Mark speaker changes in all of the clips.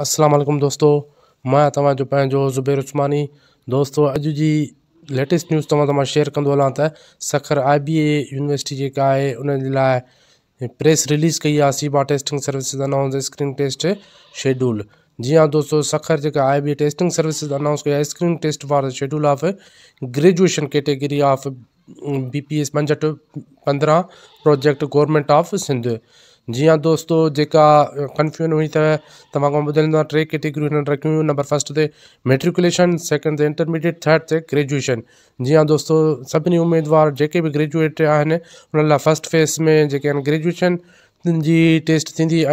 Speaker 1: असलम दोस्तों मां तव्हां जो पंहिंजो उस्मानी दोस्तों अज की लेटेस्ट न्यूज़ तव्हां सां शेयर कंदो त Sukkur I B A university जी उन प्रेस रिलीज़ कई आहे सीबा testing services announce screen test schedule जी हाँ दोस्तों सखर जेका I B testing services announce कया screen test for the schedule of graduation category of B P S पंजहठि पंद्रहं प्रोजेक्ट गवर्नमेंट ऑफ सिंध जी हाँ दोस्तों जेका कंफ्यूजन हुई अथव तव्हां टे कैटेगरियूं हिननि रखियूं हुयूं नंबर फस्ट ते मेट्रिकुलेशन सेकंड ते इंटरमीडिएट थर्ड ते ग्रेजुएशन जी हाँ दोस्तों सभिनी उमेदवार जेके बि ग्रेजुएट आहिनि उन्हनि लाइ फेस में जेके ग्रेजुएशन जी टेस्ट थींदी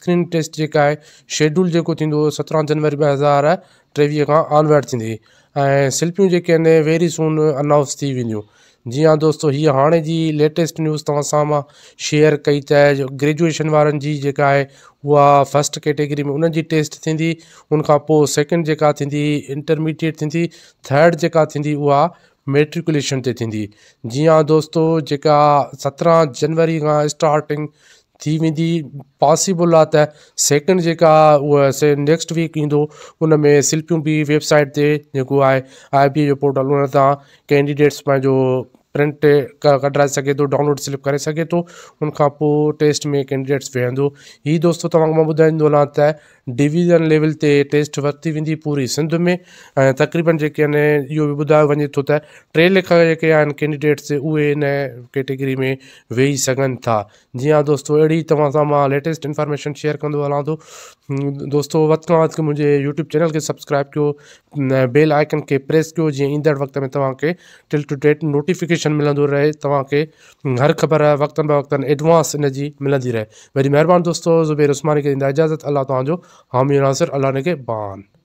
Speaker 1: स्क्रीन टेस्ट जेका आहे शेड्यूल जेको थींदो जनवरी ब हज़ार टेवीह का ऑनवर्ड थींदी ऐं शिल्पियूं जेके वेरी सून अनाउंस थी वेंदियूं जी हा दोस्तों हीअ हाणे जी लेटेस्ट न्यूज़ तव्हां शेयर कई त ग्रेजुएशन वारनि जी जेका आहे उहा फस्ट कैटेगरी में उनकी टेस्ट थी उन सैकेंड सेकेंड जेका इंटरमीडिएट थींदी थर्ड जी थींदी मेट्रिकुलेशन ते थींदी जीअं हा दोस्तो जेका जनवरी का स्टार्टिंग थी वेंदी पॉसिबल आहे त सेकंड जेका उहा से नेक्स्ट वीक उन में सिल्पियूं बि वेबसाइट से जो है आई बी जो पोर्टल उन कैंडिडेट्स पंहिंजो प्रिंट कढाए सघे थो डाउनलोड स्लिप करे सके तो उनखां पोइ टेस्ट में कैंडिडेट्स वेहंदो ये दोस्तो तव्हांखे मां ॿुधाईंदो त डिवीज़न लेवल ते टेस्ट वरिती वेंदी पूरी सिंध में तक़रीबन जेके आहिनि बुधा वे तो टे लख कैंडिडेट्स उहे कैटेगरी में वेही सघनि था जीअं हा दोस्तो अहिड़ी तव्हां इंफॉर्मेशन शेयर कंदो हलां थो हम्म, दोस्तो वक़्त खां वक़्तु मुंहिंजे यूट्यूब चैनल के सब्सक्राइब कर बेल आइकन के प्रेस कयो जीअं ईंदड़ वक़्त में तव्हांखे till to date notification notification मिलंदो रहे तव्हांखे हर ख़बर वक़्तनि ब वक़्तनि एडवांस इन मिली रहे वरी मेहरबान दोस्तों जुबेर उस्मानी के इजाज़त अल्लाह तुम हामी नासिर अल्लाह ने के बान